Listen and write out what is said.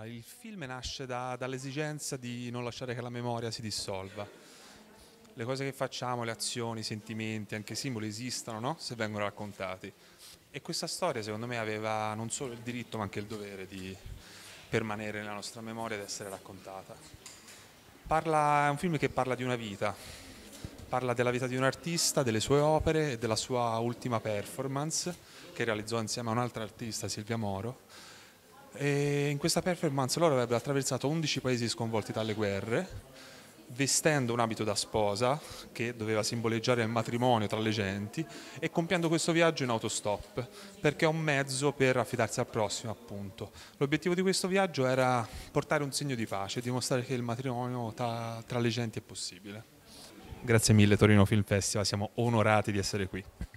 Ah, il film nasce da, dall'esigenza di non lasciare che la memoria si dissolva. Le cose che facciamo, le azioni, i sentimenti, anche i simboli esistono, no? Se vengono raccontati. E questa storia, secondo me, aveva non solo il diritto, ma anche il dovere di permanere nella nostra memoria ed essere raccontata. Parla, è un film che parla di una vita, parla della vita di un artista, delle sue opere e della sua ultima performance che realizzò insieme a un'altra artista, Silvia Moro e in questa performance loro avrebbero attraversato 11 paesi sconvolti dalle guerre, vestendo un abito da sposa che doveva simboleggiare il matrimonio tra le genti e compiendo questo viaggio in autostop perché è un mezzo per affidarsi al prossimo appunto. L'obiettivo di questo viaggio era portare un segno di pace, dimostrare che il matrimonio tra, tra le genti è possibile. Grazie mille Torino Film Festival, siamo onorati di essere qui.